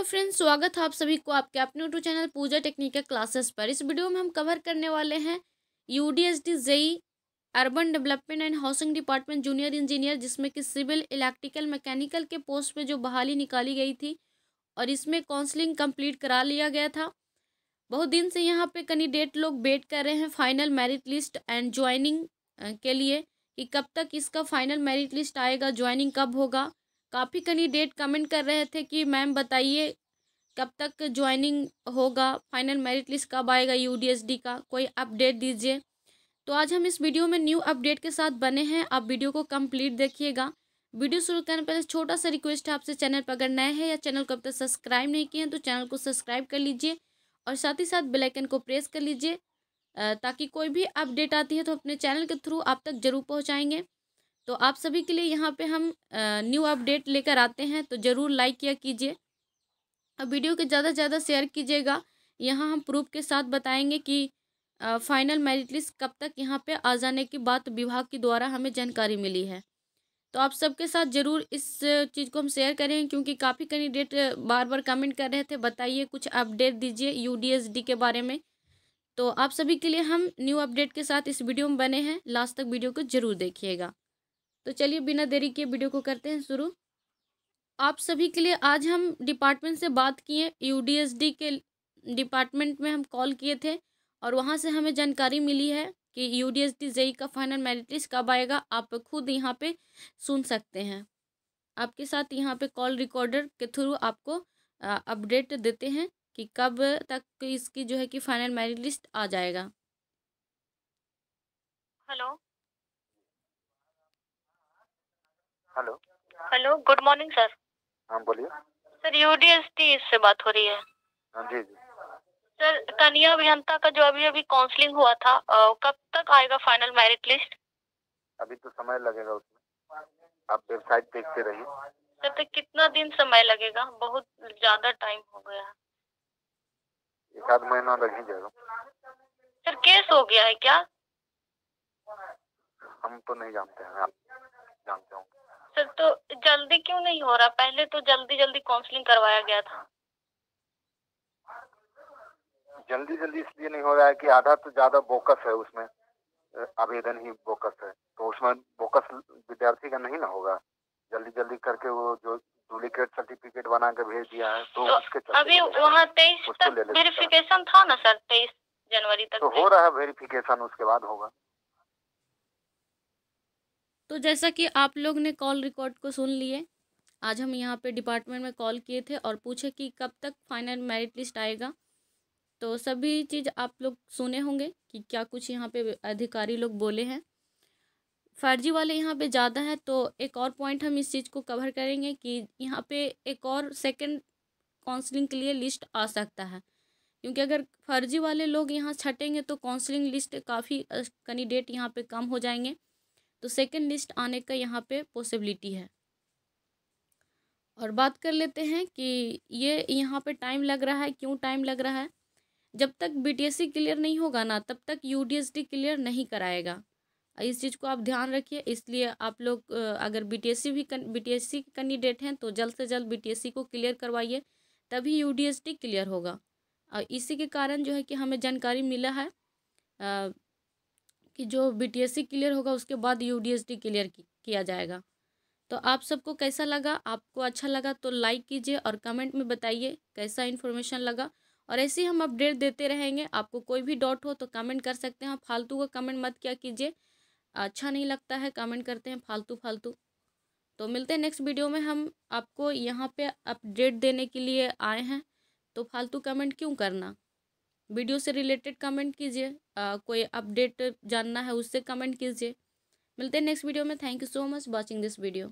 hello friends स्वागत है आप सभी को आपके अपने YouTube channel Pooja technical classes पर इस वीडियो में हम कवर करने वाले हैं U D S D JE urban development and housing department junior engineer जिसमें कि सिविल इलेक्ट्रिकल मैकेनिकल के पोस्ट पे जो बहाली निकाली गई थी और इसमें काउंसलिंग कम्प्लीट करा लिया गया था बहुत दिन से यहाँ पर कैंडिडेट लोग वेट कर रहे हैं final merit list and joining के लिए कि कब तक इसका फाइनल मेरिट लिस्ट आएगा ज्वाइनिंग कब होगा काफ़ी कैंडिडेट कमेंट कर रहे थे कि मैम बताइए कब तक ज्वाइनिंग होगा फाइनल मेरिट लिस्ट कब आएगा यू का कोई अपडेट दीजिए तो आज हम इस वीडियो में न्यू अपडेट के साथ बने हैं आप वीडियो को कंप्लीट देखिएगा वीडियो शुरू करने पहले छोटा सा रिक्वेस्ट है आपसे चैनल पर अगर नए हैं या चैनल को अब तक सब्सक्राइब नहीं किए हैं तो चैनल को सब्सक्राइब कर लीजिए और साथ ही साथ बेलाइकन को प्रेस कर लीजिए ताकि कोई भी अपडेट आती है तो अपने चैनल के थ्रू आप तक जरूर पहुँचाएँगे तो आप सभी के लिए यहाँ पे हम न्यू अपडेट लेकर आते हैं तो ज़रूर लाइक किया कीजिए और वीडियो के ज़्यादा से ज़्यादा शेयर कीजिएगा यहाँ हम प्रूफ के साथ बताएंगे कि फाइनल मेरिट लिस्ट कब तक यहाँ पे आ जाने की बात विभाग के द्वारा हमें जानकारी मिली है तो आप सबके साथ ज़रूर इस चीज़ को हम शेयर करें क्योंकि काफ़ी कैंडिडेट बार बार कमेंट कर रहे थे बताइए कुछ अपडेट दीजिए यू के बारे में तो आप सभी के लिए हम न्यू अपडेट के साथ इस वीडियो में बने हैं लास्ट तक वीडियो को ज़रूर देखिएगा तो चलिए बिना देरी के वीडियो को करते हैं शुरू आप सभी के लिए आज हम डिपार्टमेंट से बात किए यू के डिपार्टमेंट में हम कॉल किए थे और वहाँ से हमें जानकारी मिली है कि U D S D JE का फाइनल मेरिट लिस्ट कब आएगा आप खुद यहाँ पे सुन सकते हैं आपके साथ यहाँ पे कॉल रिकॉर्डर के थ्रू आपको अपडेट देते हैं कि कब तक इसकी जो है कि फाइनल मेरिट लिस्ट आ जाएगा hello hello hello good morning sir हाँ बोलिए सर यूडीएसटी से बात हो रही है हाँ जी जी सर कन्या अभियंता का जो अभी अभी काउंसलिंग हुआ था आ, कब तक आएगा फाइनल मेरिट लिस्ट अभी तो समय लगेगा उसमें आप वेबसाइट देखते रहिए सर तो कितना दिन समय लगेगा बहुत ज्यादा टाइम हो गया एक आध महीना लग ही जाएगा सर केस हो गया है क्या हम तो नहीं जानते हैं आप जल्दी क्यों नहीं हो रहा पहले तो जल्दी जल्दी काउंसलिंग करवाया गया था जल्दी जल्दी इसलिए नहीं हो रहा है कि आधा तो ज्यादा बोकस है उसमें आवेदन ही बोकस है तो उसमें बोकस विद्यार्थी का नहीं ना होगा जल्दी जल्दी करके वो जो डुप्लीकेट सर्टिफिकेट बना के भेज दिया है तो, तो उसके अभी वहाँ तेईस तक वेरिफिकेशन था ना सर तेईस जनवरी तक तो हो रहा है वेरिफिकेशन उसके बाद होगा तो जैसा कि आप लोग ने कॉल रिकॉर्ड को सुन लिए आज हम यहाँ पे डिपार्टमेंट में कॉल किए थे और पूछे कि कब तक फाइनल मेरिट लिस्ट आएगा तो सभी चीज़ आप लोग सुने होंगे कि क्या कुछ यहाँ पे अधिकारी लोग बोले हैं फर्जी वाले यहाँ पे ज़्यादा है तो एक और पॉइंट हम इस चीज़ को कवर करेंगे कि यहाँ पे एक और सेकंड काउंसलिंग के लिए लिस्ट आ सकता है क्योंकि अगर फर्जी वाले लोग यहाँ छटेंगे तो काउंसलिंग लिस्ट काफ़ी कैंडिडेट यहाँ पे कम हो जाएंगे तो सेकेंड लिस्ट आने का यहाँ पे पॉसिबिलिटी है और बात कर लेते हैं कि ये यहाँ पे टाइम लग रहा है क्यों टाइम लग रहा है जब तक बीटीएससी क्लियर नहीं होगा ना तब तक यूडीएसडी क्लियर नहीं कराएगा इस चीज़ को आप ध्यान रखिए इसलिए आप लोग अगर बीटीएससी भी बीटीएससी के कैंडिडेट हैं तो जल्द से जल्द बी को क्लियर करवाइए तभी यू क्लियर होगा और इसी के कारण जो है कि हमें जानकारी मिला है कि जो बीटीएससी क्लियर होगा उसके बाद यूडीएसडी क्लियर किया जाएगा तो आप सबको कैसा लगा आपको अच्छा लगा तो लाइक कीजिए और कमेंट में बताइए कैसा इन्फॉर्मेशन लगा और ऐसे ही हम अपडेट देते रहेंगे आपको कोई भी डाउट हो तो कमेंट कर सकते हैं फालतू का कमेंट मत क्या कीजिए अच्छा नहीं लगता है कमेंट करते हैं फालतू फालतू तो मिलते हैं नेक्स्ट वीडियो में हम आपको यहाँ पे अपडेट देने के लिए आए हैं तो फालतू कमेंट क्यों करना वीडियो से रिलेटेड कमेंट कीजिए कोई अपडेट जानना है उससे कमेंट कीजिए मिलते हैं नेक्स्ट वीडियो में thank you so much watching this video